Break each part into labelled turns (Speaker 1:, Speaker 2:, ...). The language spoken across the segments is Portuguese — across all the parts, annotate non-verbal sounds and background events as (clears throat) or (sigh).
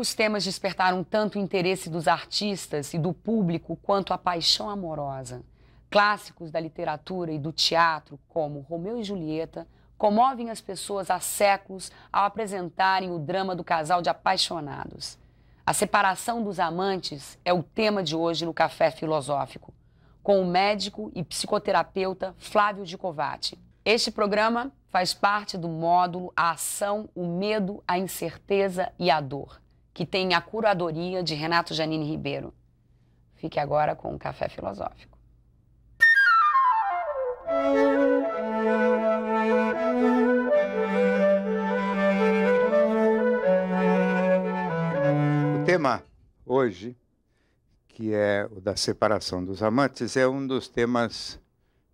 Speaker 1: Poucos temas despertaram tanto o interesse dos artistas e do público quanto a paixão amorosa. Clássicos da literatura e do teatro, como Romeu e Julieta, comovem as pessoas há séculos ao apresentarem o drama do casal de apaixonados. A separação dos amantes é o tema de hoje no Café Filosófico, com o médico e psicoterapeuta Flávio Dicovati. Este programa faz parte do módulo A Ação, o Medo, a Incerteza e a Dor que tem a curadoria de Renato Janine Ribeiro. Fique agora com o Café Filosófico.
Speaker 2: O tema hoje, que é o da separação dos amantes, é um dos temas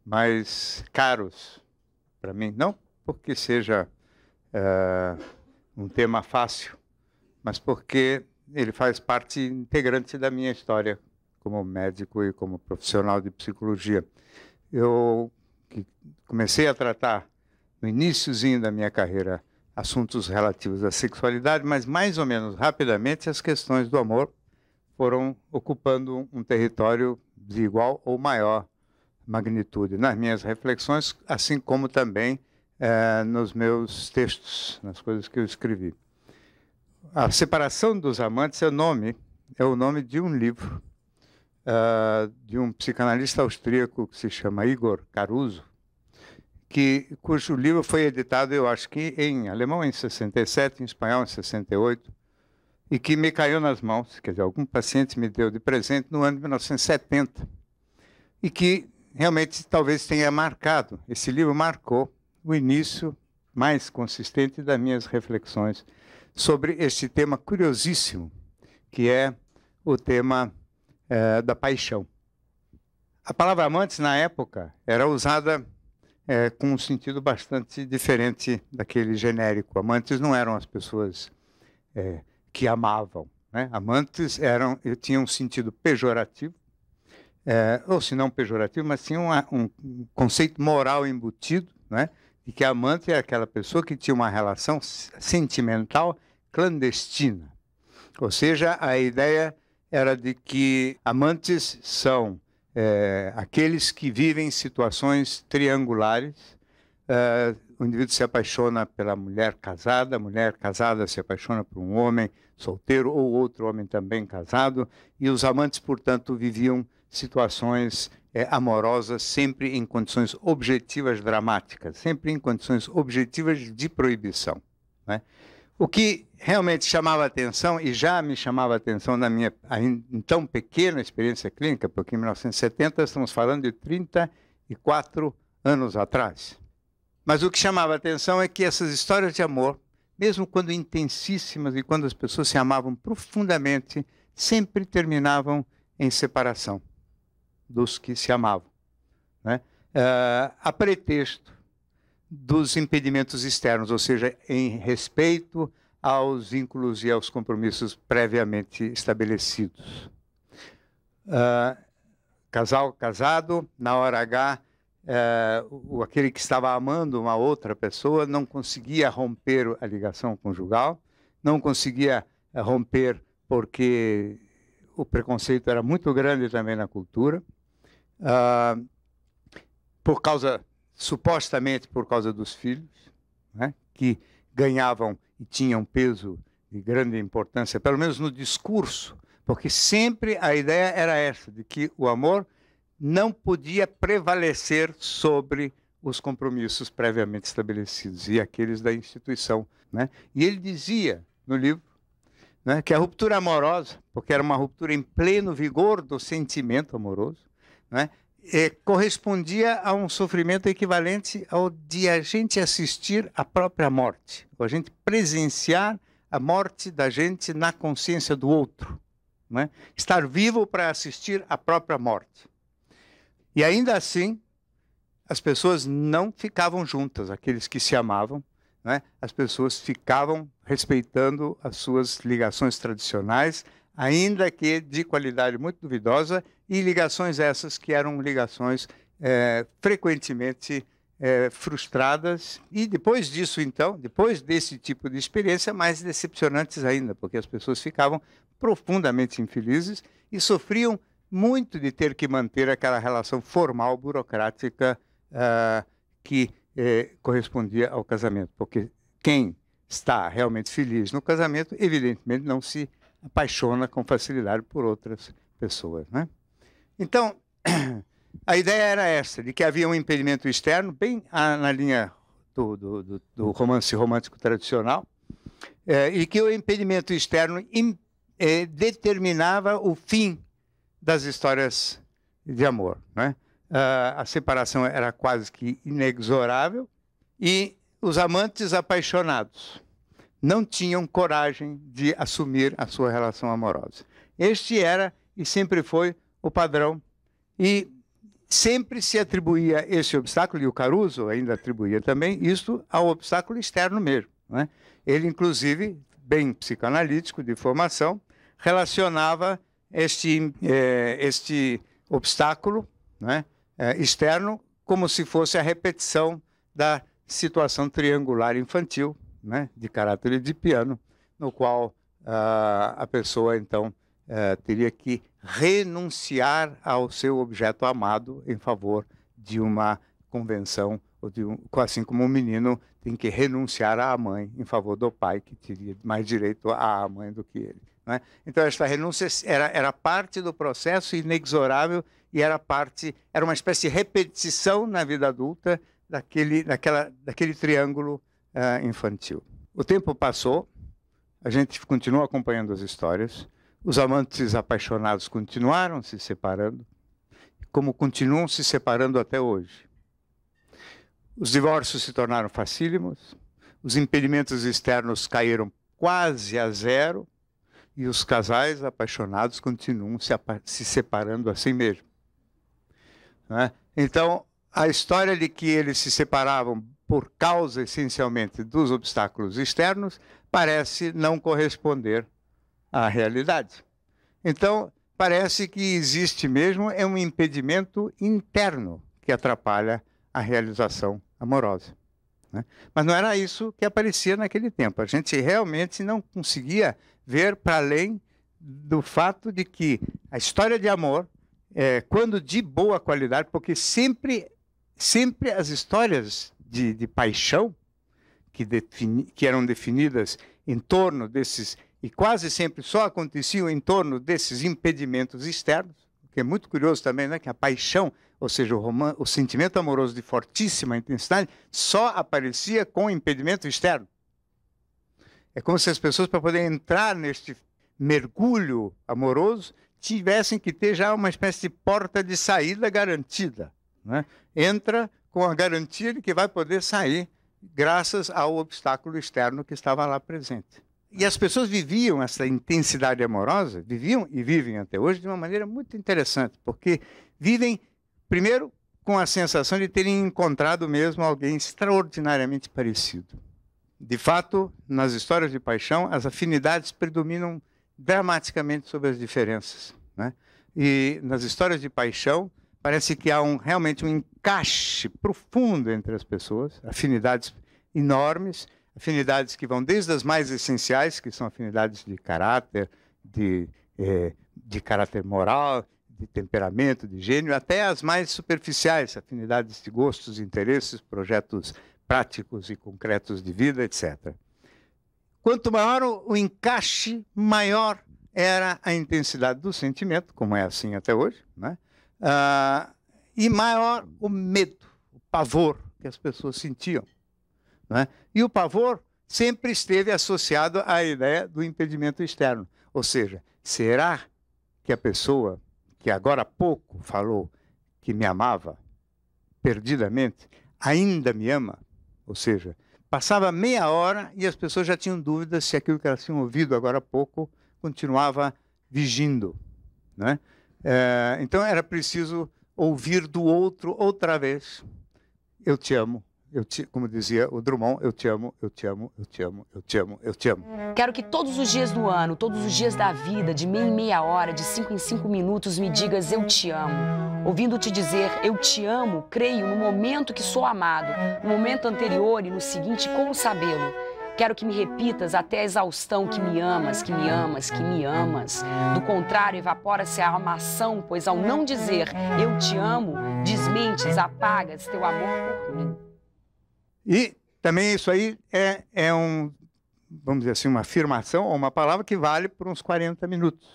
Speaker 2: mais caros para mim. Não porque seja uh, um tema fácil, mas porque ele faz parte integrante da minha história como médico e como profissional de psicologia. Eu comecei a tratar no iníciozinho da minha carreira assuntos relativos à sexualidade, mas mais ou menos rapidamente as questões do amor foram ocupando um território de igual ou maior magnitude nas minhas reflexões, assim como também eh, nos meus textos, nas coisas que eu escrevi. A Separação dos Amantes é o nome, é o nome de um livro uh, de um psicanalista austríaco que se chama Igor Caruso, que, cujo livro foi editado, eu acho que em alemão em 67, em espanhol em 68, e que me caiu nas mãos, quer dizer, algum paciente me deu de presente no ano de 1970, e que realmente talvez tenha marcado, esse livro marcou o início mais consistente das minhas reflexões sobre este tema curiosíssimo, que é o tema é, da paixão. A palavra amantes, na época, era usada é, com um sentido bastante diferente daquele genérico. Amantes não eram as pessoas é, que amavam. Né? Amantes eram, tinham um sentido pejorativo, é, ou se não pejorativo, mas tinha um conceito moral embutido, né? de que amante é aquela pessoa que tinha uma relação sentimental clandestina. Ou seja, a ideia era de que amantes são é, aqueles que vivem situações triangulares. É, o indivíduo se apaixona pela mulher casada, a mulher casada se apaixona por um homem solteiro ou outro homem também casado, e os amantes, portanto, viviam situações é, amorosas sempre em condições objetivas dramáticas, sempre em condições objetivas de proibição. Né? O que realmente chamava atenção, e já me chamava atenção na minha então pequena experiência clínica, porque em 1970 estamos falando de 34 anos atrás. Mas o que chamava atenção é que essas histórias de amor, mesmo quando intensíssimas e quando as pessoas se amavam profundamente, sempre terminavam em separação dos que se amavam. Né? Uh, ah, a pretexto dos impedimentos externos, ou seja, em respeito aos vínculos e aos compromissos previamente estabelecidos. Uh, casal casado, na hora H, uh, aquele que estava amando uma outra pessoa não conseguia romper a ligação conjugal, não conseguia eh, romper porque o preconceito era muito grande também na cultura. Uh, por causa supostamente por causa dos filhos, né, que ganhavam e tinham peso de grande importância, pelo menos no discurso, porque sempre a ideia era essa, de que o amor não podia prevalecer sobre os compromissos previamente estabelecidos e aqueles da instituição. Né? E ele dizia no livro né, que a ruptura amorosa, porque era uma ruptura em pleno vigor do sentimento amoroso, né, é, correspondia a um sofrimento equivalente ao de a gente assistir à própria morte, ou a gente presenciar a morte da gente na consciência do outro. Né? Estar vivo para assistir à própria morte. E ainda assim, as pessoas não ficavam juntas, aqueles que se amavam, né? as pessoas ficavam respeitando as suas ligações tradicionais, ainda que de qualidade muito duvidosa, e ligações essas que eram ligações é, frequentemente é, frustradas. E depois disso, então, depois desse tipo de experiência, mais decepcionantes ainda, porque as pessoas ficavam profundamente infelizes e sofriam muito de ter que manter aquela relação formal, burocrática, uh, que eh, correspondia ao casamento. Porque quem está realmente feliz no casamento, evidentemente não se apaixona com facilidade por outras pessoas. Né? Então, (clears throat) a ideia era essa, de que havia um impedimento externo, bem na linha do, do, do romance romântico tradicional, é, e que o impedimento externo in, é, eh, determinava o fim das histórias de amor. Né? Uh, a separação era quase que inexorável e os amantes apaixonados não tinham coragem de assumir a sua relação amorosa. Este era e sempre foi o padrão. E sempre se atribuía esse obstáculo, e o Caruso ainda atribuía também, isto ao obstáculo externo mesmo. Né? Ele, inclusive, bem psicanalítico de formação, relacionava este, eh, este obstáculo né, eh, externo como se fosse a repetição da situação triangular infantil né, de caráter de piano, no qual ah, a pessoa então eh, teria que renunciar ao seu objeto amado em favor de uma convenção, ou de um, assim como o um menino tem que renunciar à mãe em favor do pai, que teria mais direito à mãe do que ele. Né? Então, esta renúncia era, era parte do processo inexorável e era parte, era uma espécie de repetição na vida adulta daquele, daquela, daquele triângulo uh, infantil. O tempo passou, a gente continua acompanhando as histórias, os amantes apaixonados continuaram se separando, como continuam se separando até hoje. Os divórcios se tornaram facílimos, os impedimentos externos caíram quase a zero e os casais apaixonados continuam se, se separando assim mesmo. Né? Então, a história de que eles se separavam por causa essencialmente dos obstáculos externos, parece não corresponder à realidade. Então, parece que existe mesmo é um impedimento interno que atrapalha a realização amorosa. Né? Mas não era isso que aparecia naquele tempo. A gente realmente não conseguia ver para além do fato de que a história de amor, é, quando de boa qualidade, porque sempre, sempre as histórias de, de paixão que, defini, que eram definidas em torno desses, e quase sempre só aconteciam em torno desses impedimentos externos, que é muito curioso também, né, que a paixão, ou seja, o, roman, o sentimento amoroso de fortíssima intensidade, só aparecia com impedimento externo. É como se as pessoas, para poder entrar neste mergulho amoroso, tivessem que ter já uma espécie de porta de saída garantida. Né? Entra com a garantia de que vai poder sair, graças ao obstáculo externo que estava lá presente. E as pessoas viviam essa intensidade amorosa, viviam e vivem até hoje de uma maneira muito interessante, porque vivem, primeiro, com a sensação de terem encontrado mesmo alguém extraordinariamente parecido. De fato, nas histórias de paixão, as afinidades predominam dramaticamente sobre as diferenças. Né? E nas histórias de paixão, Parece que há um, realmente um encaixe profundo entre as pessoas, afinidades enormes, afinidades que vão desde as mais essenciais, que são afinidades de caráter, de, eh, de caráter moral, de temperamento, de gênio, até as mais superficiais, afinidades de gostos, interesses, projetos práticos e concretos de vida, etc. Quanto maior o, o encaixe, maior era a intensidade do sentimento, como é assim até hoje, né? Ah, e maior o medo, o pavor que as pessoas sentiam. Né? E o pavor sempre esteve associado à ideia do impedimento externo. Ou seja, será que a pessoa que agora há pouco falou que me amava perdidamente ainda me ama? Ou seja, passava meia hora e as pessoas já tinham dúvidas se aquilo que elas tinham ouvido agora há pouco continuava vigindo. Né? É, então era preciso ouvir do outro outra vez. Eu te amo. Eu te, como dizia o Drummond, eu te amo, eu te amo, eu te amo, eu te amo, eu te amo.
Speaker 1: Quero que todos os dias do ano, todos os dias da vida, de meia em meia hora, de cinco em cinco minutos, me digas eu te amo. Ouvindo-te dizer eu te amo, creio no momento que sou amado, no momento anterior e no seguinte, como sabê-lo? Quero que me repitas até a exaustão que me amas, que me amas, que me amas. Do contrário, evapora-se a armação, pois ao não dizer eu te amo, desmentes, apagas teu amor por mim.
Speaker 2: E também isso aí é, é um, vamos dizer assim, uma afirmação ou uma palavra que vale por uns 40 minutos.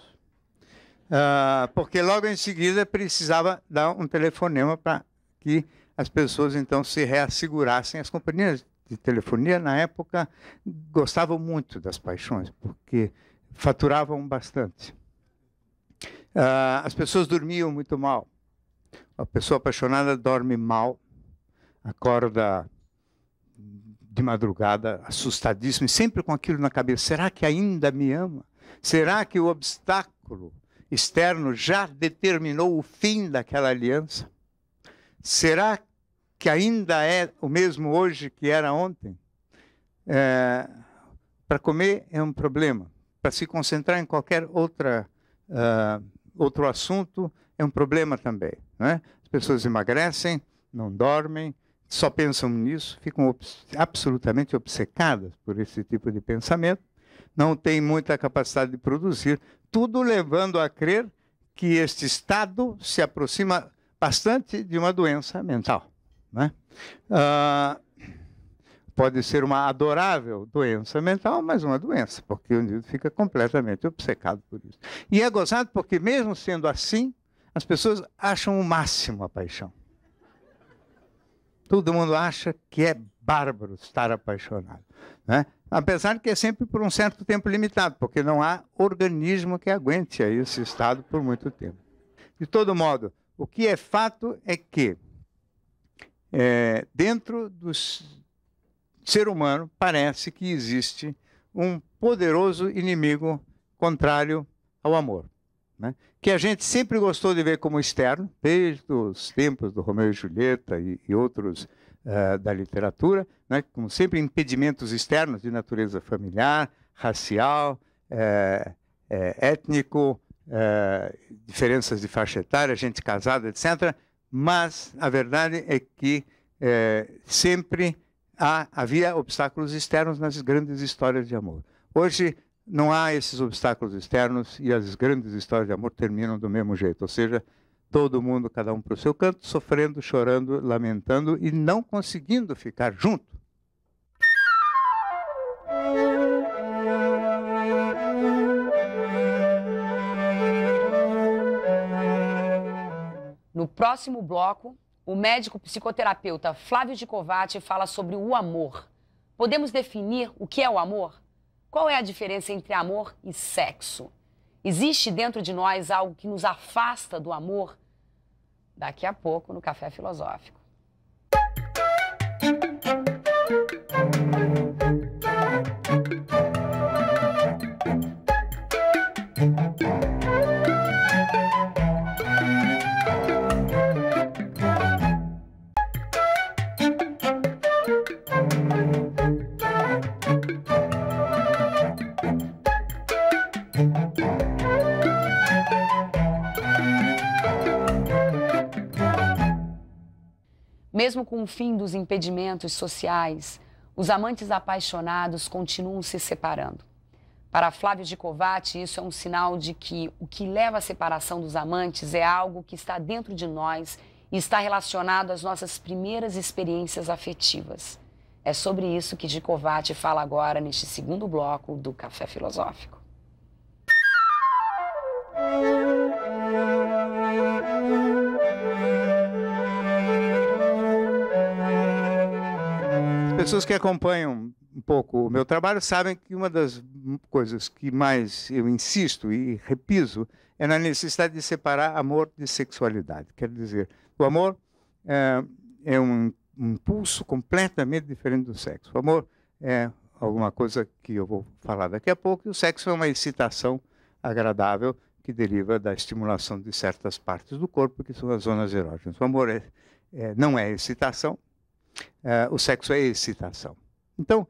Speaker 2: Uh, porque logo em seguida precisava dar um telefonema para que as pessoas então se reassegurassem as companhias de telefonia, na época, gostavam muito das paixões, porque faturavam bastante. Uh, as pessoas dormiam muito mal. A pessoa apaixonada dorme mal, acorda de madrugada, assustadíssimo, e sempre com aquilo na cabeça: será que ainda me ama? Será que o obstáculo externo já determinou o fim daquela aliança? Será que ainda é o mesmo hoje que era ontem, é, para comer é um problema. Para se concentrar em qualquer outra, uh, outro assunto é um problema também. Né? As pessoas emagrecem, não dormem, só pensam nisso, ficam obs absolutamente obcecadas por esse tipo de pensamento, não têm muita capacidade de produzir, tudo levando a crer que este estado se aproxima bastante de uma doença mental. Né? Ah, pode ser uma adorável doença mental, mas uma doença, porque o indivíduo fica completamente obcecado por isso. E é gozado porque, mesmo sendo assim, as pessoas acham o máximo a paixão. Todo mundo acha que é bárbaro estar apaixonado. Né? Apesar de que é sempre por um certo tempo limitado, porque não há organismo que aguente esse estado por muito tempo. De todo modo, o que é fato é que é, dentro do ser humano parece que existe um poderoso inimigo contrário ao amor, né? que a gente sempre gostou de ver como externo, desde os tempos do Romeu e Julieta e, e outros uh, da literatura, né? como sempre impedimentos externos de natureza familiar, racial, é, é, étnico, é, diferenças de faixa etária, gente casada, etc., mas a verdade é que é, sempre há, havia obstáculos externos nas grandes histórias de amor. Hoje não há esses obstáculos externos e as grandes histórias de amor terminam do mesmo jeito, ou seja, todo mundo, cada um para o seu canto, sofrendo, chorando, lamentando e não conseguindo ficar junto No
Speaker 1: próximo bloco, o médico psicoterapeuta Flávio de Covati fala sobre o amor. Podemos definir o que é o amor? Qual é a diferença entre amor e sexo? Existe dentro de nós algo que nos afasta do amor? Daqui a pouco no Café Filosófico. Mesmo com o fim dos impedimentos sociais, os amantes apaixonados continuam se separando. Para Flávio de Covati, isso é um sinal de que o que leva à separação dos amantes é algo que está dentro de nós e está relacionado às nossas primeiras experiências afetivas. É sobre isso que de Covati fala agora neste segundo bloco do Café Filosófico.
Speaker 2: pessoas que acompanham um pouco o meu trabalho sabem que uma das coisas que mais eu insisto e repiso é na necessidade de separar amor de sexualidade. Quer dizer, o amor é, é um impulso completamente diferente do sexo. O amor é alguma coisa que eu vou falar daqui a pouco, e o sexo é uma excitação agradável que deriva da estimulação de certas partes do corpo, que são as zonas erógenas. O amor é, é, não é excitação, Uh, o sexo é excitação. Então,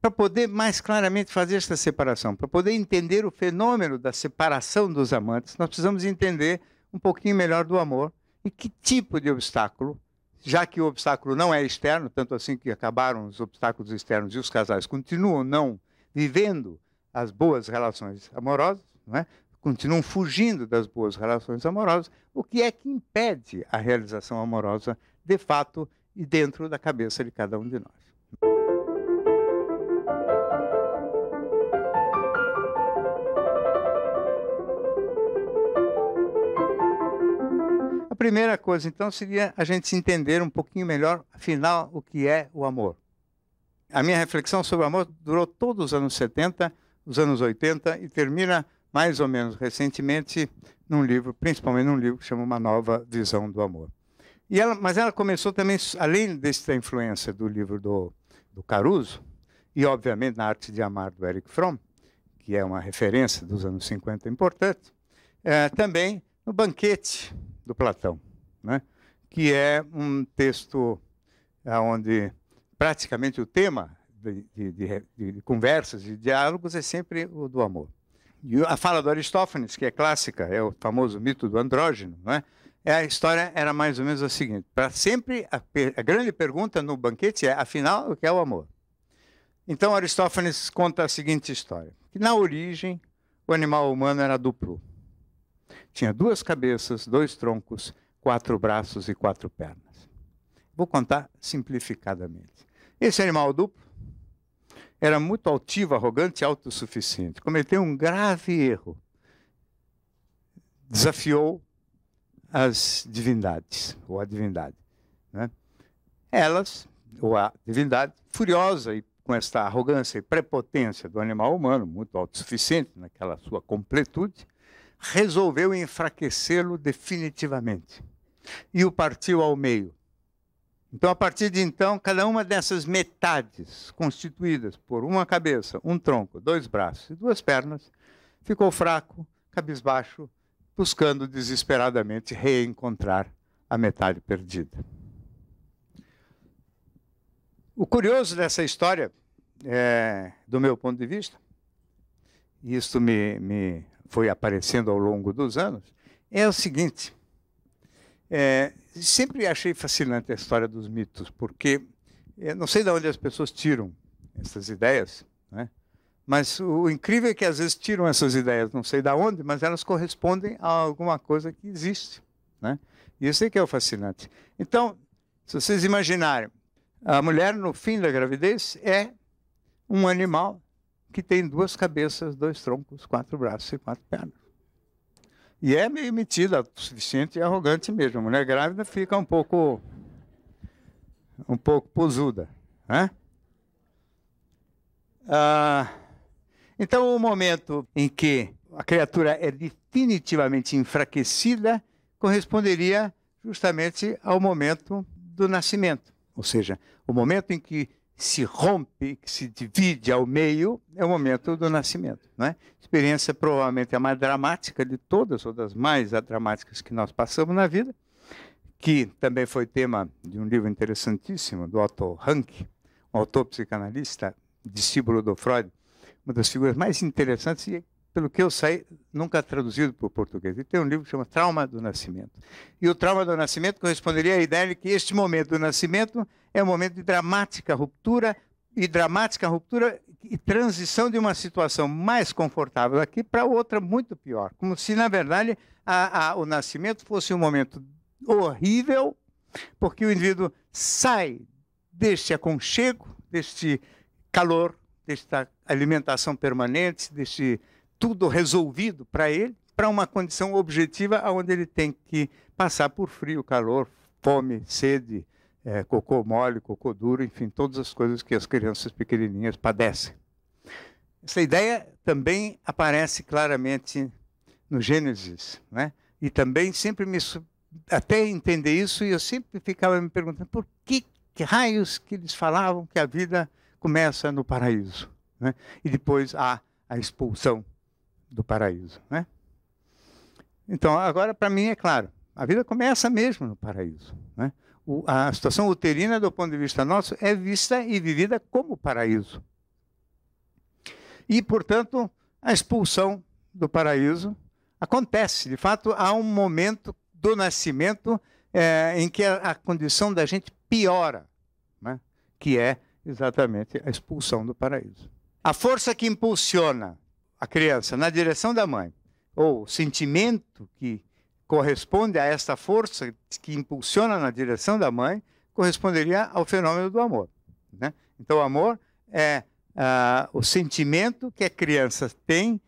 Speaker 2: para poder mais claramente fazer esta separação, para poder entender o fenômeno da separação dos amantes, nós precisamos entender um pouquinho melhor do amor e que tipo de obstáculo, já que o obstáculo não é externo, tanto assim que acabaram os obstáculos externos e os casais continuam não vivendo as boas relações amorosas, não é? continuam fugindo das boas relações amorosas, o que é que impede a realização amorosa de fato e dentro da cabeça de cada um de nós. A primeira coisa, então, seria a gente se entender um pouquinho melhor, afinal, o que é o amor. A minha reflexão sobre o amor durou todos os anos 70, os anos 80 e termina mais ou menos recentemente num livro, principalmente num livro que chama Uma Nova Visão do Amor. E ela, mas ela começou também, além dessa influência do livro do, do Caruso, e obviamente na Arte de Amar do Eric Fromm, que é uma referência dos anos 50 importante, é, também no Banquete do Platão, né? que é um texto onde praticamente o tema de, de, de, de conversas e diálogos é sempre o do amor. E a fala do Aristófanes, que é clássica, é o famoso mito do andrógeno, não é? É, a história era mais ou menos a seguinte: para sempre a, a, grande pergunta no banquete é, afinal, o que é o amor? Então Aristófanes conta a seguinte história: que na origem o animal humano era duplo. Tinha duas cabeças, dois troncos, quatro braços e quatro pernas. Vou contar simplificadamente. Esse animal duplo era muito altivo, arrogante e autossuficiente. Cometeu um grave erro. Desafiou as divindades, ou a divindade. Né? Elas, ou a divindade, furiosa e com esta arrogância e prepotência do animal humano, muito autossuficiente naquela sua completude, resolveu enfraquecê-lo definitivamente e o partiu ao meio. Então, a partir de então, cada uma dessas metades, constituídas por uma cabeça, um tronco, dois braços e duas pernas, ficou fraco, cabisbaixo, buscando desesperadamente reencontrar a metade perdida. O curioso dessa história, é, do meu ponto de vista, e isso me, me, foi aparecendo ao longo dos anos, é o seguinte. É, sempre achei fascinante a história dos mitos, porque é, não sei de onde as pessoas tiram essas ideias, né? Mas o incrível é que às vezes tiram essas ideias, não sei de onde, mas elas correspondem a alguma coisa que existe. Né? Isso é que é o fascinante. Então, se vocês imaginarem, a mulher no fim da gravidez é um animal que tem duas cabeças, dois troncos, quatro braços e quatro pernas. E é meio metida, suficiente e arrogante mesmo. A mulher grávida fica um pouco, um pouco posuda, né? Ah, então, o momento em que a criatura é definitivamente enfraquecida corresponderia justamente ao momento do nascimento. Ou seja, o momento em que se rompe, que se divide ao meio, é o momento do nascimento. é? Experiência provavelmente a mais dramática de todas, ou das mais dramáticas que nós passamos na vida, que também foi tema de um livro interessantíssimo do Otto Rank, um autor psicanalista, discípulo do Freud, uma das figuras mais interessantes e, pelo que eu sei, nunca traduzido para o português. Ele tem um livro que chama Trauma do Nascimento. E o trauma do nascimento corresponderia à ideia de que este momento do nascimento é um momento de dramática ruptura e dramática ruptura e transição de uma situação mais confortável aqui para outra muito pior. Como se, na verdade, a, a, o nascimento fosse um momento horrível, porque o indivíduo sai deste aconchego, deste calor desta alimentação permanente, deste tudo resolvido para ele, para uma condição objetiva onde ele tem que passar por frio, calor, fome, sede, é, cocô mole, cocô duro, enfim, todas as coisas que as crianças pequenininhas padecem. Essa ideia também aparece claramente no Gênesis, né? E também sempre me até entender isso e eu sempre ficava me perguntando por que, que raios que eles falavam que a vida começa no paraíso. Né? E depois há a expulsão do paraíso. Né? Então, agora, para mim, é claro, a vida começa mesmo no paraíso. Né? O, a situação uterina, do ponto de vista nosso, é vista e vivida como paraíso. E, portanto, a expulsão do paraíso acontece. De fato, há um momento do nascimento é, em que a, a, condição da gente piora, né? que é exatamente a expulsão do paraíso. A força que impulsiona a criança na direção da mãe, ou o sentimento que corresponde a esta força que impulsiona na direção da mãe, corresponderia ao fenômeno do amor. Né? Então, o amor é ah, o sentimento que a criança tem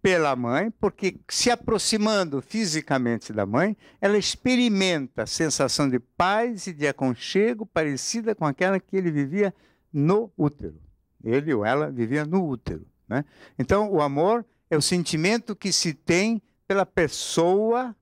Speaker 2: pela mãe, porque se aproximando fisicamente da mãe, ela experimenta a sensação de paz e de aconchego parecida com aquela que ele vivia no útero. Ele ou ela vivia no útero. Né? Então, o amor é o sentimento que se tem pela pessoa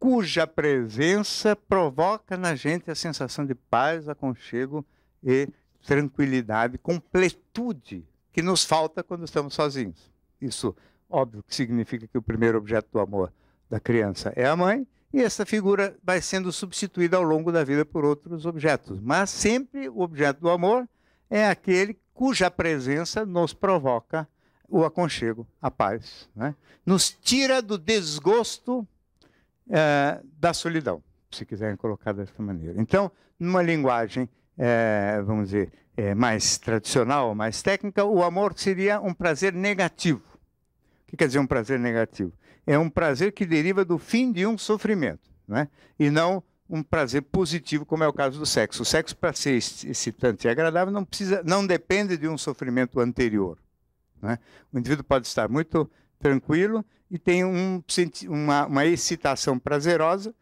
Speaker 2: cuja presença provoca na gente a sensação de paz, aconchego e tranquilidade, completude que nos falta quando estamos sozinhos. Isso, óbvio, que significa que o primeiro objeto do amor da criança é a mãe, e essa figura vai sendo substituída ao longo da vida por outros objetos. Mas sempre o objeto do amor é aquele cuja presença nos provoca o aconchego, a paz. Né? Nos tira do desgosto é, da solidão, se quiserem colocar dessa maneira. Então, numa linguagem, é, vamos dizer, é, mais tradicional, mais técnica, o amor seria um prazer negativo. O que quer dizer um prazer negativo? é um prazer que deriva do fim de um sofrimento, né? e não um prazer positivo, como é o caso do sexo. O sexo, para ser excitante e agradável, não, precisa, não depende de um sofrimento anterior. Né? O indivíduo pode estar muito tranquilo e tem um, uma, uma, excitação prazerosa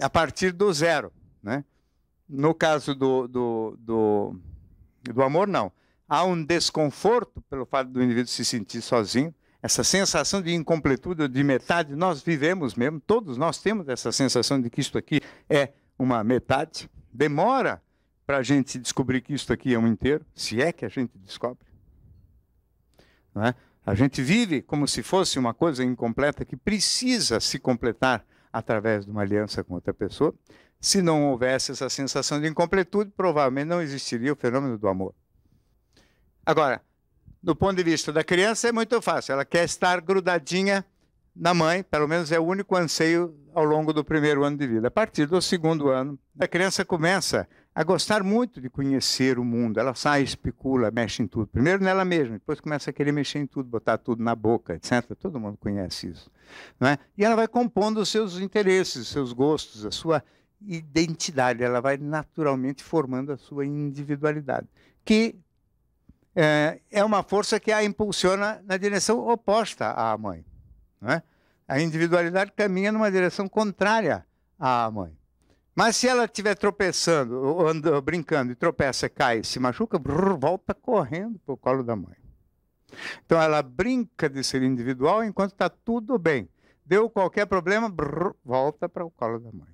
Speaker 2: a partir do zero. Né? No caso do, do, do, do amor, não. Há um desconforto pelo fato do indivíduo se sentir sozinho, essa sensação de incompletude, de metade, nós vivemos mesmo, todos nós temos essa sensação de que isto aqui é uma metade. Demora para a gente descobrir que isto aqui é um inteiro, se é que a gente descobre. Não é? A gente vive como se fosse uma coisa incompleta que precisa se completar através de uma aliança com outra pessoa. Se não houvesse essa sensação de incompletude, provavelmente não existiria o fenômeno do amor. Agora, do ponto de vista da criança, é muito fácil. Ela quer estar grudadinha na mãe, pelo menos é o único anseio ao longo do primeiro ano de vida. A partir do segundo ano, a criança começa a gostar muito de conhecer o mundo. Ela sai, especula, mexe em tudo. Primeiro nela mesma, depois começa a querer mexer em tudo, botar tudo na boca, etc. Todo mundo conhece isso. Não é? E ela vai compondo os seus interesses, os seus gostos, a sua identidade. Ela vai naturalmente formando a sua individualidade, que é, é uma força que a impulsiona na direção oposta à mãe. É? A individualidade caminha numa direção contrária à mãe. Mas se ela estiver tropeçando, ou brincando, e tropeça, cai, se machuca, brrr, volta correndo para o colo da mãe. Então ela brinca de ser individual enquanto está tudo bem. Deu qualquer problema, brrr, volta para o colo da mãe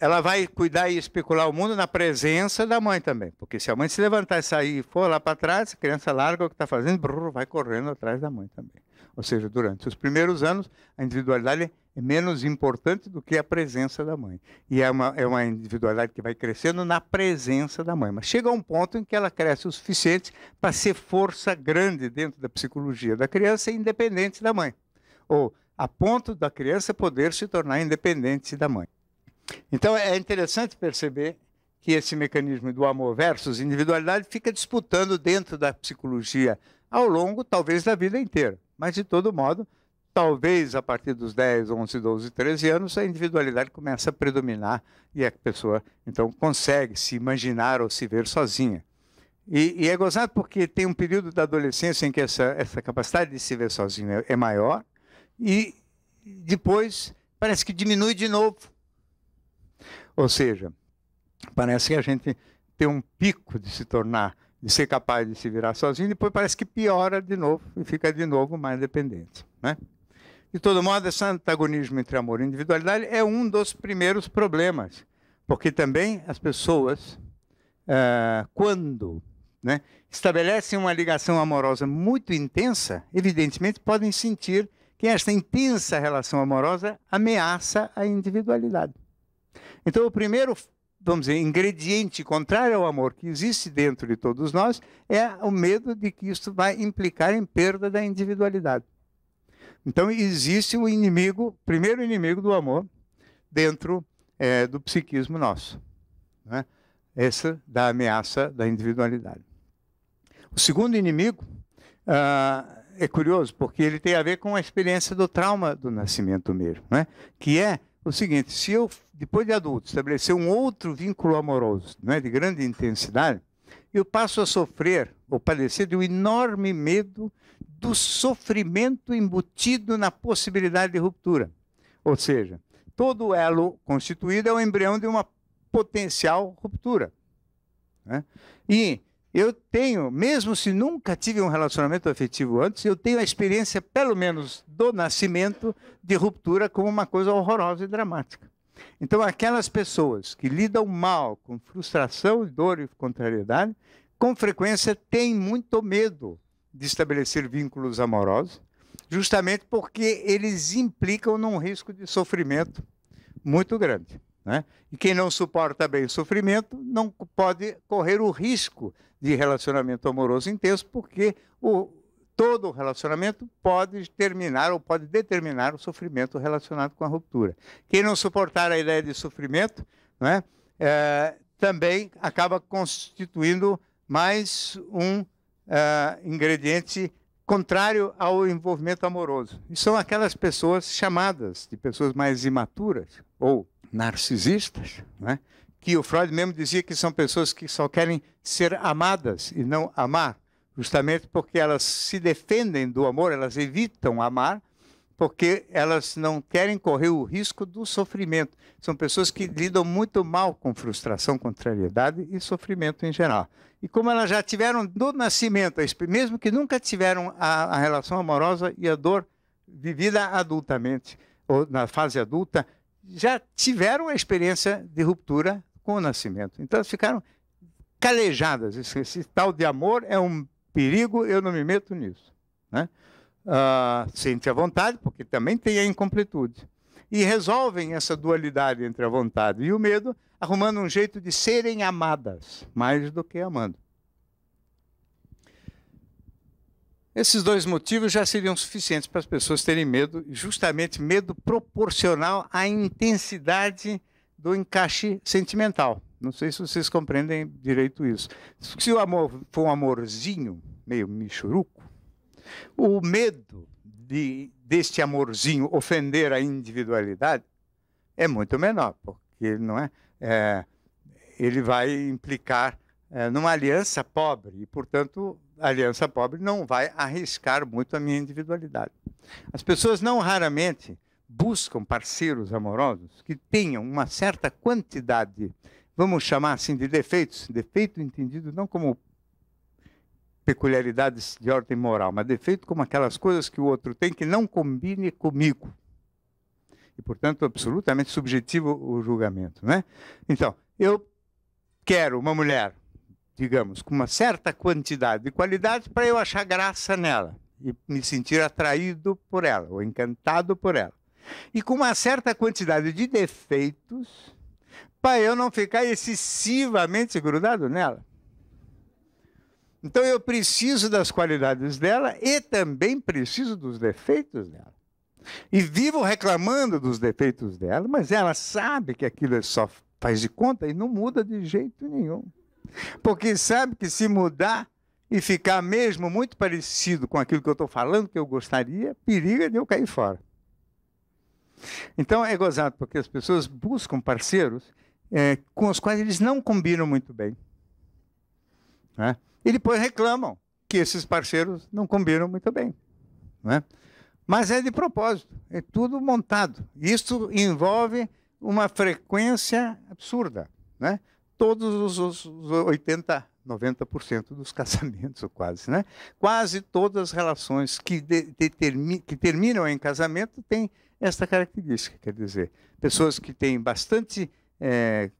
Speaker 2: ela vai cuidar e especular o mundo na presença da mãe também. Porque se a mãe se levantar e sair e for lá para trás, a criança larga o que está fazendo, brrr, vai correndo atrás da mãe também. Ou seja, durante os primeiros anos, a individualidade é menos importante do que a presença da mãe. E é uma, é uma individualidade que vai crescendo na presença da mãe. Mas chega a um ponto em que ela cresce o suficiente para ser força grande dentro da psicologia da criança, independente da mãe. Ou a ponto da criança poder se tornar independente da mãe. Então é interessante perceber que esse mecanismo do amor versus individualidade fica disputando dentro da psicologia ao longo, talvez, da vida inteira. Mas, de todo modo, talvez a partir dos 10, 11, 12, 13 anos, a individualidade começa a predominar e a pessoa, então, consegue se imaginar ou se ver sozinha. E, e é gozado porque tem um período da adolescência em que essa, essa capacidade de se ver sozinha é maior e depois parece que diminui de novo ou seja, parece que a gente tem um pico de se tornar, de ser capaz de se virar sozinho, depois parece que piora de novo e fica de novo mais dependente. Né? De todo modo, esse antagonismo entre amor e individualidade é um dos primeiros problemas, porque também as pessoas, é, quando né, estabelecem uma ligação amorosa muito intensa, evidentemente podem sentir que esta intensa relação amorosa ameaça a individualidade. Então, o primeiro, vamos dizer, ingrediente contrário ao amor que existe dentro de todos nós é o medo de que isso vai implicar em perda da individualidade. Então, existe o inimigo, primeiro inimigo do amor, dentro é, do psiquismo nosso. Né? Essa da ameaça da individualidade. O segundo inimigo uh, é curioso, porque ele tem a ver com a experiência do trauma do nascimento mesmo, né? que é o seguinte: se eu depois de adulto, estabelecer um outro vínculo amoroso né, de grande intensidade, eu passo a sofrer ou padecer de um enorme medo do sofrimento embutido na possibilidade de ruptura. Ou seja, todo elo constituído é o um embrião de uma potencial ruptura. Né? E eu tenho, mesmo se nunca tive um relacionamento afetivo antes, eu tenho a experiência, pelo menos do nascimento, de ruptura como uma coisa horrorosa e dramática. Então, aquelas pessoas que lidam mal com frustração, dor e contrariedade, com frequência têm muito medo de estabelecer vínculos amorosos, justamente porque eles implicam num risco de sofrimento muito grande. Né? E quem não suporta bem o sofrimento não pode correr o risco de relacionamento amoroso intenso, porque o, todo relacionamento pode terminar ou pode determinar o sofrimento relacionado com a ruptura. Quem não suportar a ideia de sofrimento, né, é, também acaba constituindo mais um é, ingrediente contrário ao envolvimento amoroso. E são aquelas pessoas chamadas de pessoas mais imaturas ou narcisistas, né, que o Freud mesmo dizia que são pessoas que só querem ser amadas e não amar justamente porque elas se defendem do amor, elas evitam amar, porque elas não querem correr o risco do sofrimento. São pessoas que lidam muito mal com frustração, contrariedade e sofrimento em geral. E como elas já tiveram do nascimento, mesmo que nunca tiveram a, a relação amorosa e a dor vivida adultamente, ou na fase adulta, já tiveram a experiência de ruptura com o nascimento. Então, elas ficaram calejadas. Esse, esse tal de amor é um perigo, eu não me meto nisso. Né? Ah, sente a vontade, porque também tem a incompletude. E resolvem essa dualidade entre a vontade e o medo, arrumando um jeito de serem amadas, mais do que amando. Esses dois motivos já seriam suficientes para as pessoas terem medo, justamente medo proporcional à intensidade do encaixe sentimental. Não sei se vocês compreendem direito isso. Se o amor for um amorzinho, meio michuruco, o medo de, deste amorzinho ofender a individualidade é muito menor, porque não é, é ele vai implicar é, numa aliança pobre e, portanto, a aliança pobre não vai arriscar muito a minha individualidade. As pessoas não raramente buscam parceiros amorosos que tenham uma certa quantidade vamos chamar assim de defeitos, defeito entendido não como peculiaridades de ordem moral, mas defeito como aquelas coisas que o outro tem que não combine comigo. E, portanto, absolutamente subjetivo o julgamento. Né? Então, eu quero uma mulher, digamos, com uma certa quantidade de qualidade para eu achar graça nela e me sentir atraído por ela ou encantado por ela. E com uma certa quantidade de defeitos para eu não ficar excessivamente grudado nela. Então eu preciso das qualidades dela e também preciso dos defeitos dela. E vivo reclamando dos defeitos dela, mas ela sabe que aquilo é só faz de conta e não muda de jeito nenhum. Porque sabe que se mudar e ficar mesmo muito parecido com aquilo que eu estou falando, que eu gostaria, periga de eu cair fora. Então é gozado, porque as pessoas buscam parceiros é, com os quais eles não combinam muito bem. Né? E depois reclamam que esses parceiros não combinam muito bem. Né? Mas é de propósito, é tudo montado. Isso envolve uma frequência absurda. Né? Todos os, os 80, 90% dos (laughs) casamentos, quase. Né? Quase todas as relações que, de, de, termi, que terminam em casamento têm esta característica, quer dizer, pessoas que têm bastante é,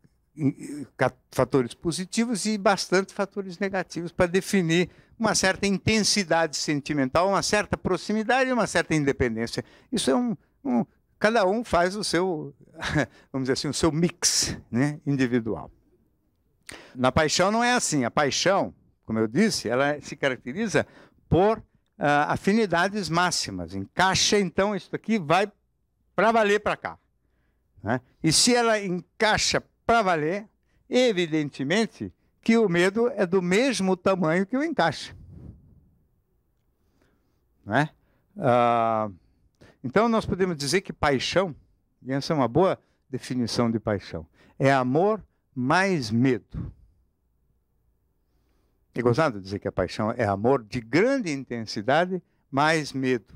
Speaker 2: fatores positivos e bastante fatores negativos para definir uma certa intensidade sentimental, uma certa proximidade e uma certa independência. Isso é um, um cada um faz o seu, (laughs) vamos dizer assim, o seu mix né, individual. Na paixão não é assim. A paixão, como eu disse, ela se caracteriza por uh, afinidades máximas. Encaixa, então, isso aqui vai para valer para cá. Né? E se ela encaixa para valer, evidentemente que o medo é do mesmo tamanho que o encaixe. Né? Ah, então, nós podemos dizer que paixão, e essa é uma boa definição de paixão, é amor mais medo. É gozado dizer que a paixão é amor de grande intensidade mais medo.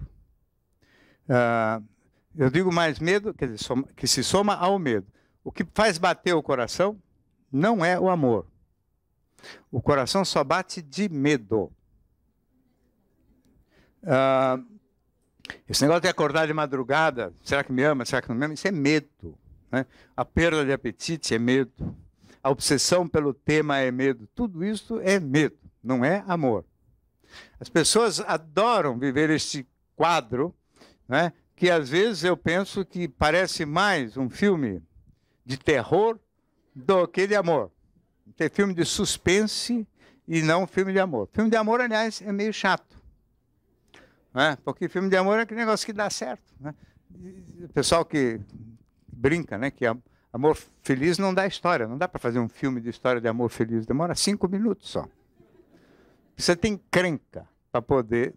Speaker 2: Ah, eu digo mais medo, quer dizer, soma, que se soma ao medo. O que faz bater o coração não é o amor. O coração só bate de medo. Ah, esse negócio de acordar de madrugada, será que me ama, será que não me ama? Isso é medo. Né? A perda de apetite é medo. A obsessão pelo tema é medo. Tudo isso é medo, não é amor. As pessoas adoram viver este quadro né, que às vezes eu penso que parece mais um filme de terror do que de amor. Tem filme de suspense e não filme de amor. Filme de amor, aliás, é meio chato. Né? Porque filme de amor é aquele negócio que dá certo. Né? O pessoal que brinca, né? Que amor feliz não dá história. Não dá para fazer um filme de história de amor feliz. Demora cinco minutos só. Você tem crenca para poder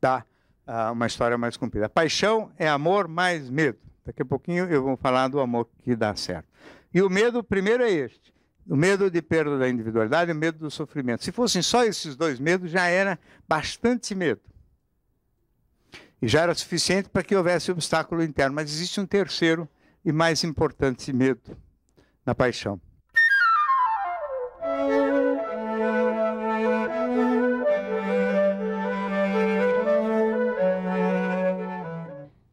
Speaker 2: dar ah, uma história mais comprida. Paixão é amor mais medo. Daqui a pouquinho eu vou falar do amor que dá certo. E o medo, primeiro, é este: o medo de perda da individualidade e o medo do sofrimento. Se fossem só esses dois medos, já era bastante medo. E já era suficiente para que houvesse obstáculo interno. Mas existe um terceiro e mais importante medo na paixão.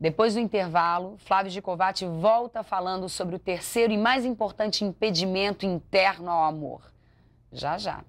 Speaker 1: Depois do intervalo, Flávio Gicovati volta falando sobre o terceiro e mais importante impedimento interno ao amor. Já já.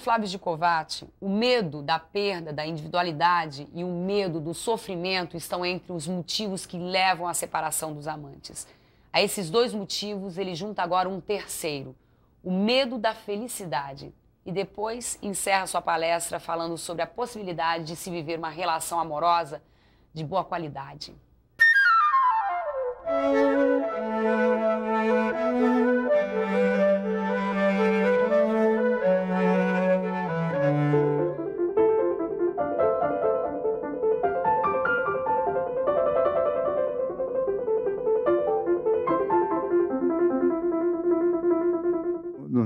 Speaker 1: Flávio de Covati. o medo da perda da individualidade e o medo do sofrimento estão entre os motivos que levam à separação dos amantes. A esses dois motivos, ele junta agora um terceiro, o medo da felicidade. E depois encerra sua palestra falando sobre a possibilidade de se viver uma relação amorosa de boa qualidade.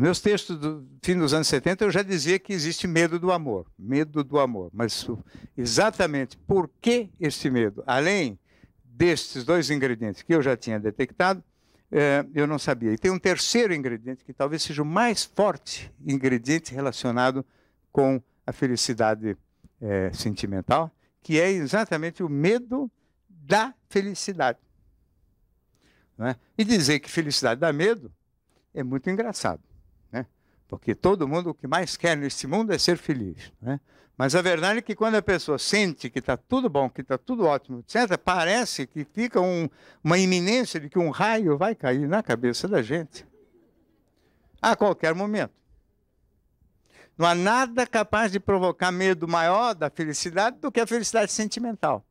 Speaker 2: meus textos do fim dos anos 70 eu já dizia que existe medo do amor, medo do amor. Mas exatamente por que este medo? Além destes dois ingredientes que eu já tinha detectado, é, eu não sabia. E tem um terceiro ingrediente que talvez seja o mais forte ingrediente relacionado com a felicidade é, sentimental, que é exatamente o medo da felicidade. Né? E dizer que felicidade dá medo é muito engraçado. Porque todo mundo o que mais quer neste mundo é ser feliz. Né? Mas a verdade é que quando a pessoa sente que está tudo bom, que está tudo ótimo, etc., parece que fica um, uma iminência de que um raio vai cair na cabeça da gente a qualquer momento. Não há nada capaz de provocar medo maior da felicidade do que a felicidade sentimental,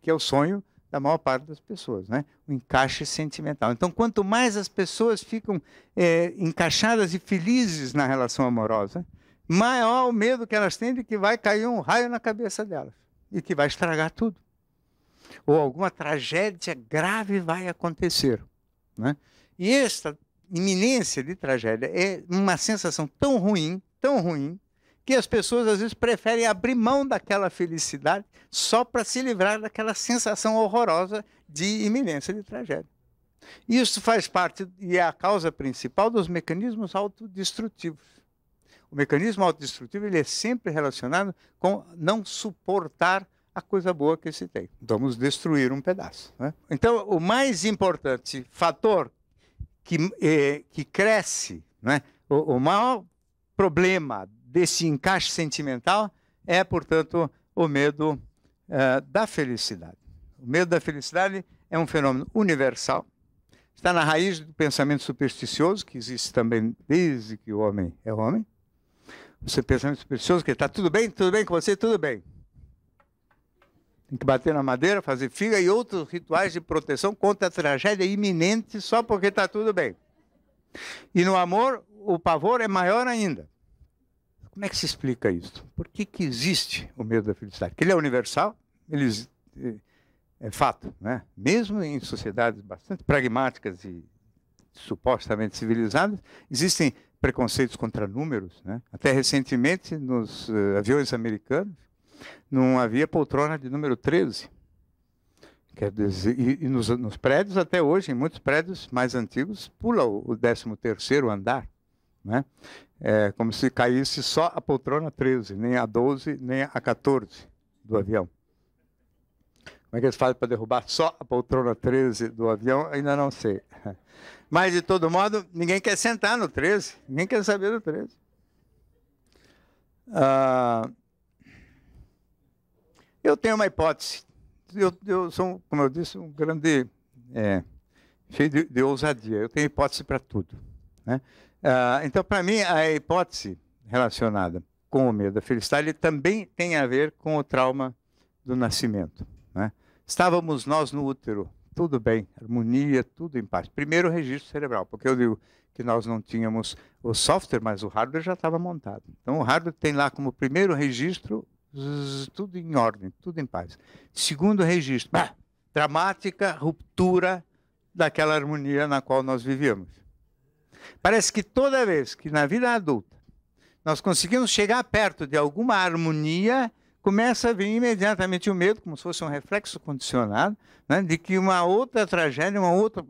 Speaker 2: que é o sonho da maior parte das pessoas, né? o encaixe sentimental. Então, quanto mais as pessoas ficam é, encaixadas e felizes na relação amorosa, maior o medo que elas têm de que vai cair um raio na cabeça delas e que vai estragar tudo. Ou alguma tragédia grave vai acontecer. Né? E esta iminência de tragédia é uma sensação tão ruim, tão ruim, que as pessoas às vezes preferem abrir mão daquela felicidade só para se livrar daquela sensação horrorosa de iminência de tragédia. Isso faz parte e é a causa principal dos mecanismos autodestrutivos. O mecanismo autodestrutivo ele é sempre relacionado com não suportar a coisa boa que se tem. Vamos destruir um pedaço. Né? Então, o mais importante fator que, eh, que cresce, né? o, o maior problema desse encaixe sentimental é, portanto, o medo eh, da felicidade. O medo da felicidade é um fenômeno universal, está na raiz do pensamento supersticioso, que existe também desde que o homem é homem. Você pensamento supersticioso que está tudo bem, tudo bem com você, tudo bem. Tem que bater na madeira, fazer figa e outros rituais de proteção contra a tragédia iminente só porque está tudo bem. E no amor, o pavor é maior ainda. Como é que se explica isso? Por que, que existe o medo da felicidade? Que ele é universal, ele é fato, né? Mesmo em sociedades bastante pragmáticas e supostamente civilizadas, existem preconceitos contra números, né? Até recentemente nos uh, aviões americanos não havia poltrona de número 13. Quer dizer, e, e nos, nos, prédios até hoje, em muitos prédios mais antigos, pula o, o 13 terceiro andar. Né? É como se caísse só a poltrona 13, nem a 12, nem a 14 do avião. Como é que eles fazem para derrubar só a poltrona 13 do avião? Ainda não sei. (laughs) Mas, de todo modo, ninguém quer sentar no 13, ninguém quer saber do 13. Ah, eu tenho uma hipótese. Eu, eu, sou, como eu disse, um grande. É, cheio de, de ousadia. Eu tenho hipótese para tudo. Né? Ah, então, para mim, a hipótese relacionada com o medo da felicidade também tem a ver com o trauma do nascimento. Né? Estávamos nós no útero, tudo bem, harmonia, tudo em paz. Primeiro registro cerebral, porque eu digo que nós não tínhamos o software, mas o hardware já estava montado. Então o hardware tem lá como primeiro registro tudo em ordem, tudo em paz. Segundo registro, bah, dramática ruptura daquela harmonia na qual nós vivíamos. Parece que toda vez que na vida adulta nós conseguimos chegar perto de alguma harmonia, começa a vir imediatamente o medo, como se fosse um reflexo condicionado, né, de que uma outra tragédia, uma outra,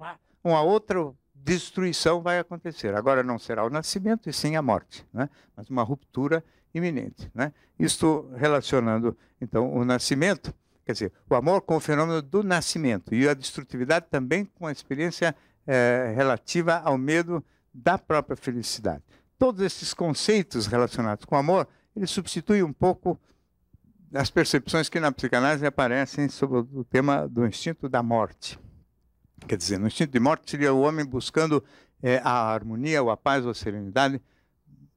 Speaker 2: uma outra destruição vai acontecer. Agora não será o nascimento e sim a morte, né, mas uma ruptura iminente. Né? Isto relacionando, então, o nascimento, quer dizer, o amor com o fenômeno do nascimento e a destrutividade também com a experiência é, relativa ao medo da própria felicidade. Todos esses conceitos relacionados com o amor, ele substitui um pouco as percepções que na psicanálise aparecem sobre o tema do instinto da morte. Quer dizer, no instinto de morte seria o homem buscando é, a harmonia, ou a paz, ou a serenidade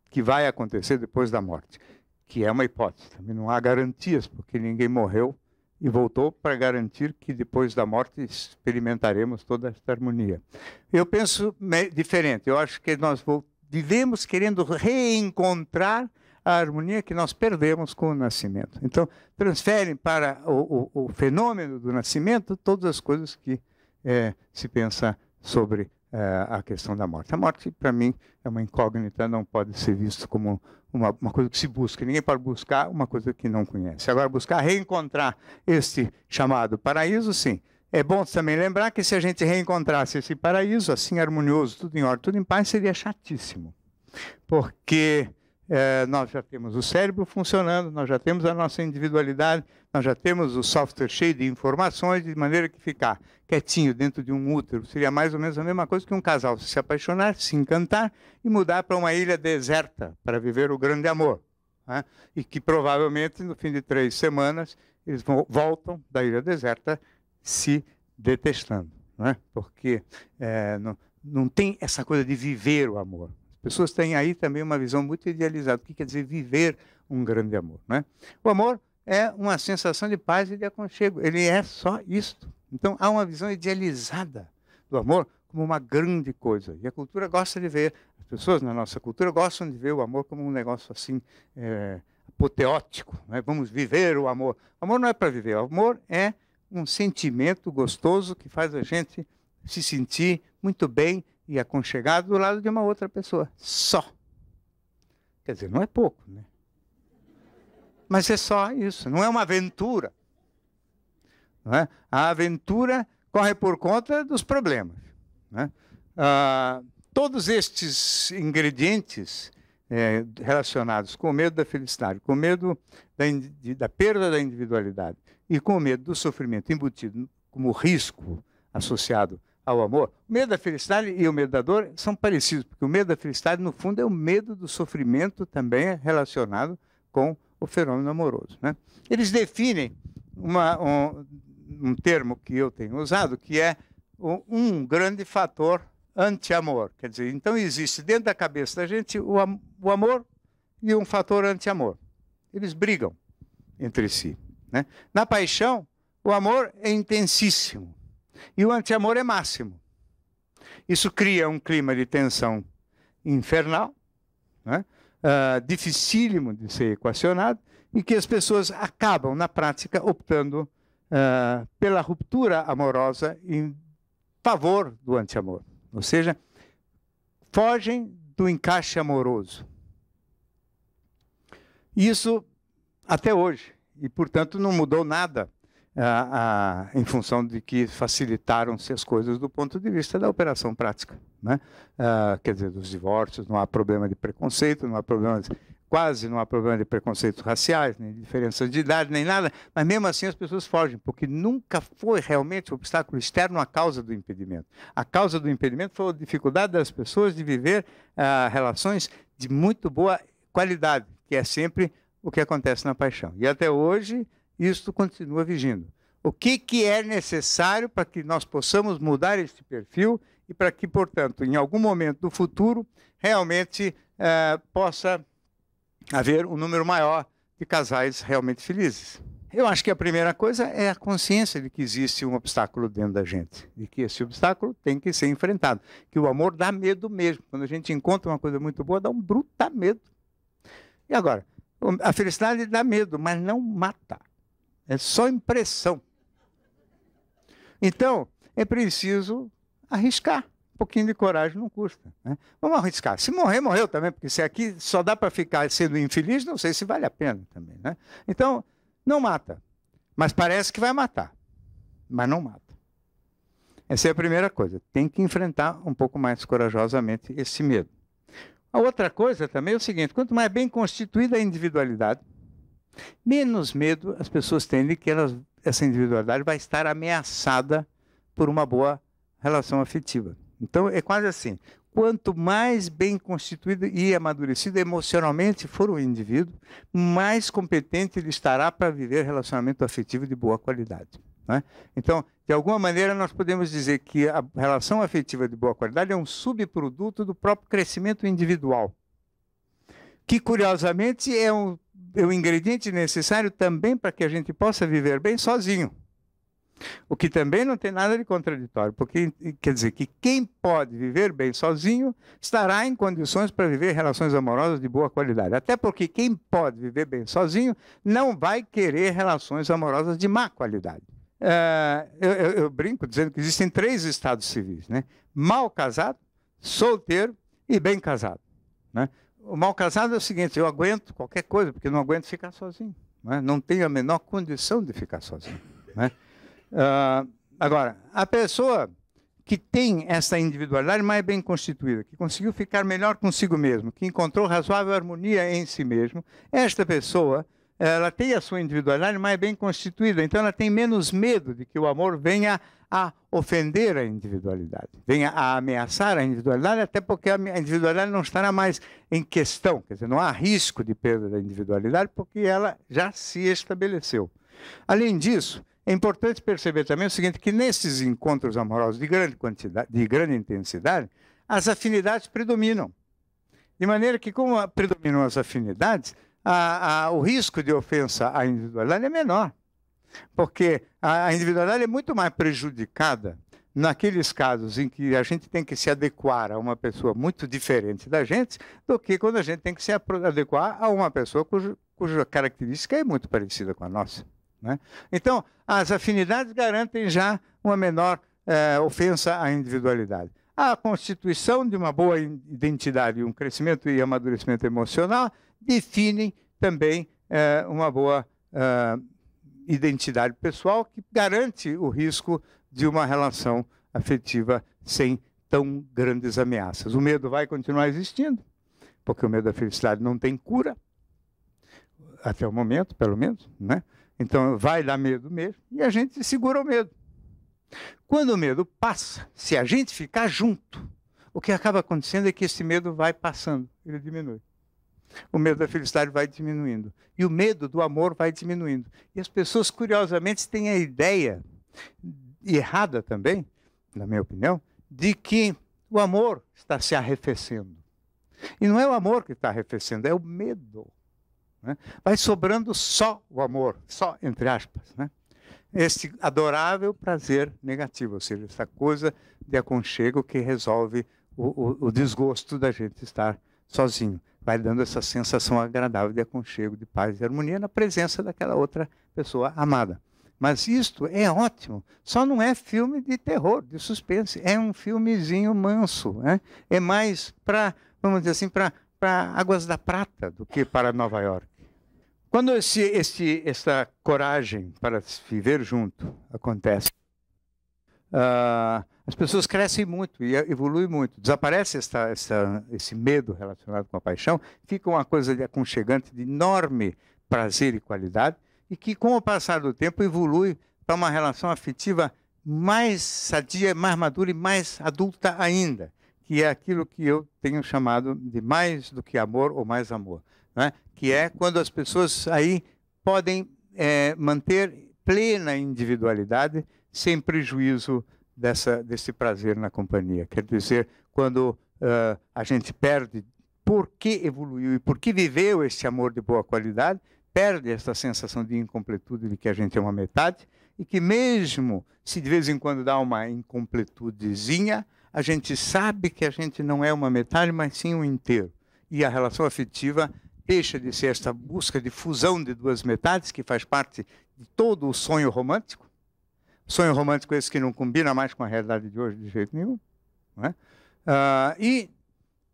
Speaker 2: que vai acontecer depois da morte, que é uma hipótese. Também não há garantias, porque ninguém morreu e voltou para garantir que depois da morte experimentaremos toda esta harmonia. Eu penso diferente. Eu acho que nós vivemos querendo reencontrar a harmonia que nós perdemos com o nascimento. Então, transferem para o, o, o fenômeno do nascimento todas as coisas que é, se pensa sobre é, a questão da morte. A morte, para mim, é uma incógnita, não pode ser visto como uma, uma, coisa que se busca. Ninguém pode buscar uma coisa que não conhece. Agora, buscar reencontrar este chamado paraíso, sim. É bom também lembrar que se a gente reencontrasse esse paraíso, assim harmonioso, tudo em ordem, tudo em paz, seria chatíssimo. Porque é, nós já temos o cérebro funcionando, nós já temos a nossa individualidade, nós já temos o software cheio de informações, de maneira que ficar quietinho dentro de um útero seria mais ou menos a mesma coisa que um casal se apaixonar, se encantar e mudar para uma ilha deserta para viver o grande amor. Né? E que provavelmente no fim de três semanas eles voltam da ilha deserta se detestando, né? porque é, não, não tem essa coisa de viver o amor pessoas têm aí também uma visão muito idealizada. O que quer dizer viver um grande amor? Né? O amor é uma sensação de paz e de aconchego. Ele é só isto. Então há uma visão idealizada do amor como uma grande coisa. E a cultura gosta de ver, as pessoas na nossa cultura gostam de ver o amor como um negócio assim é, apoteótico. Né? Vamos viver o amor. O amor não é para viver, o amor é um sentimento gostoso que faz a gente se sentir muito bem e aconchegado do lado de uma outra pessoa. Só. Quer dizer, não é pouco, né? Mas é só isso, não é uma aventura. É? A aventura corre por conta dos problemas. né Ah, todos estes ingredientes é, relacionados com o medo da felicidade, com o medo da, da, perda da individualidade e com o medo do sofrimento embutido como risco associado ao amor. O medo da felicidade e o medo da dor são parecidos, porque o medo da felicidade, no fundo, é o medo do sofrimento também relacionado com o fenômeno amoroso. Né? Eles definem uma, um, um, termo que eu tenho usado, que é um grande fator anti-amor. Quer dizer, então existe dentro da cabeça da gente o, o amor e um fator anti-amor. Eles brigam entre si. Né? Na paixão, o amor é intensíssimo. E o anti-amor é máximo. Isso cria um clima de tensão infernal, né? uh, dificílimo de ser equacionado, e que as pessoas acabam, na prática, optando uh, pela ruptura amorosa em favor do anti-amor. Ou seja, fogem do encaixe amoroso. Isso até hoje. E, portanto, não mudou nada ah, ah, em função de que facilitaram-se as coisas do ponto de vista da operação prática. Né? Ah, quer dizer, dos divórcios, não há problema de preconceito, não há problema de, quase não há problema de preconceitos raciais, nem diferença de idade, nem nada, mas mesmo assim as pessoas fogem, porque nunca foi realmente o um obstáculo externo a causa do impedimento. A causa do impedimento foi a dificuldade das pessoas de viver ah, relações de muito boa qualidade, que é sempre o que acontece na paixão. E até hoje isto continua vigindo. O que, que é necessário para que nós possamos mudar este perfil e para que, portanto, em algum momento do futuro, realmente eh, possa haver um número maior de casais realmente felizes. Eu acho que a primeira coisa é a consciência de que existe um obstáculo dentro da gente, de que esse obstáculo tem que ser enfrentado, que o amor dá medo mesmo. Quando a gente encontra uma coisa muito boa, dá um bruto medo. E agora, a felicidade dá medo, mas não mata. É só impressão. Então, é preciso arriscar. Um pouquinho de coragem não custa. Né? Vamos arriscar. Se morrer, morreu também, porque se aqui só dá para ficar sendo infeliz, não sei se vale a pena também. Né? Então, não mata. Mas parece que vai matar. Mas não mata. Essa é a primeira coisa. Tem que enfrentar um pouco mais corajosamente esse medo. A outra coisa também é o seguinte: quanto mais bem constituída a individualidade, Menos medo as pessoas têm de que elas, essa individualidade vai estar ameaçada por uma boa relação afetiva. Então, é quase assim: quanto mais bem constituído e amadurecido emocionalmente for o indivíduo, mais competente ele estará para viver relacionamento afetivo de boa qualidade. Né? Então, de alguma maneira, nós podemos dizer que a relação afetiva de boa qualidade é um subproduto do próprio crescimento individual, que curiosamente é um é o ingrediente necessário também para que a gente possa viver bem sozinho. O que também não tem nada de contraditório, porque quer dizer que quem pode viver bem sozinho estará em condições para viver relações amorosas de boa qualidade. Até porque quem pode viver bem sozinho não vai querer relações amorosas de má qualidade. É, eu, eu, eu, brinco dizendo que existem três estados civis: né? mal casado, solteiro e bem casado. Né? o mal casado é o seguinte: eu aguento qualquer coisa, porque não aguento ficar sozinho. Né? Não tenho a menor condição de ficar sozinho. Né? Uh, agora, a pessoa que tem essa individualidade mais bem constituída, que conseguiu ficar melhor consigo mesmo, que encontrou razoável harmonia em si mesmo, esta pessoa ela tem a sua individualidade, mas é bem constituída. Então, ela tem menos medo de que o amor venha a ofender a individualidade, venha a ameaçar a individualidade, até porque a individualidade não estará mais em questão. Quer dizer, não há risco de perda da individualidade, porque ela já se estabeleceu. Além disso, é importante perceber também o seguinte, que nesses encontros amorosos de grande quantidade, de grande intensidade, as afinidades predominam. De maneira que, como predominam as afinidades, a, a, o risco de ofensa à individualidade é menor, porque a individualidade é muito mais prejudicada naqueles casos em que a gente tem que se adequar a uma pessoa muito diferente da gente, do que quando a gente tem que se adequar a uma pessoa cujo, cuja característica é muito parecida com a nossa. Né? Então, as afinidades garantem já uma menor é, ofensa à individualidade. A constituição de uma boa identidade, um crescimento e amadurecimento emocional definem também é, uma boa é, identidade pessoal que garante o risco de uma relação afetiva sem tão grandes ameaças. O medo vai continuar existindo, porque o medo da felicidade não tem cura, até o momento, pelo menos, né? Então vai dar medo mesmo e a gente segura o medo. Quando o medo passa, se a gente ficar junto, o que acaba acontecendo é que esse medo vai passando, ele diminui o medo da felicidade vai diminuindo. E o medo do amor vai diminuindo. E as pessoas, curiosamente, têm a ideia, errada também, na minha opinião, de que o amor está se arrefecendo. E não é o amor que está arrefecendo, é o medo. Né? Vai sobrando só o amor, só entre aspas. Né? Esse adorável prazer negativo, ou seja, essa coisa de aconchego que resolve o, o, o desgosto da gente estar sozinho vai dando essa sensação agradável de aconchego, de paz e harmonia na presença daquela outra pessoa amada. Mas isto é ótimo, só não é filme de terror, de suspense, é um filmezinho manso, né? é mais para, vamos dizer assim, para Águas da Prata do que para Nova York. Quando esse, esse, essa coragem para viver junto acontece, uh, as pessoas crescem muito e evoluem muito. Desaparece essa, essa, esse medo relacionado com a paixão, fica uma coisa de aconchegante, de enorme prazer e qualidade, e que, com o passar do tempo, evolui para uma relação afetiva mais sadia, mais madura e mais adulta ainda, que é aquilo que eu tenho chamado de mais do que amor ou mais amor, né? que é quando as pessoas aí podem é, manter plena individualidade sem prejuízo dessa, desse prazer na companhia. Quer dizer, quando uh, a gente perde por que evoluiu e por que viveu esse amor de boa qualidade, perde essa sensação de incompletude de que a gente é uma metade e que mesmo se de vez em quando dá uma incompletudezinha, a gente sabe que a gente não é uma metade, mas sim um inteiro. E a relação afetiva deixa de ser esta busca de fusão de duas metades que faz parte de todo o sonho romântico Sonho romântico é esse que não combina mais com a realidade de hoje de jeito nenhum. Não é? uh, e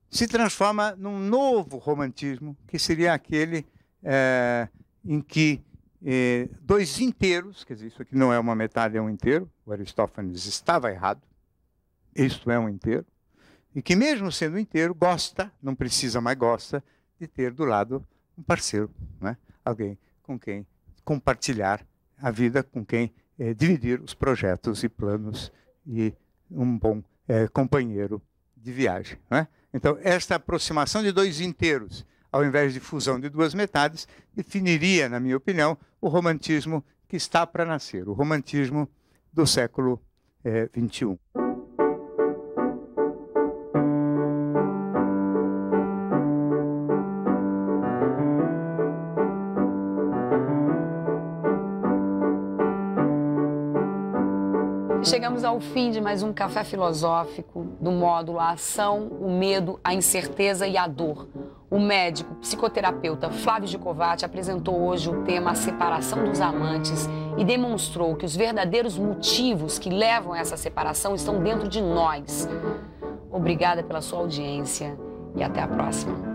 Speaker 2: se transforma num novo romantismo, que seria aquele é, em que é, dois inteiros, quer dizer, isso aqui não é uma metade, é um inteiro, o Aristófanes estava errado, isto é um inteiro, e que mesmo sendo inteiro, gosta, não precisa, mas gosta, de ter do lado um parceiro, né? alguém com quem compartilhar a vida, com quem é, dividir os projetos e planos e um bom é, companheiro de viagem. Né? Então, esta aproximação de dois inteiros, ao invés de fusão de duas metades, definiria, na minha opinião, o romantismo que está para nascer, o romantismo do século XXI. É,
Speaker 1: Chegamos ao fim de mais um café filosófico do módulo A Ação, o Medo, a Incerteza e a Dor. O médico psicoterapeuta Flávio Gicovati apresentou hoje o tema A Separação dos Amantes e demonstrou que os verdadeiros motivos que levam a essa separação estão dentro de nós. Obrigada pela sua audiência e até a próxima.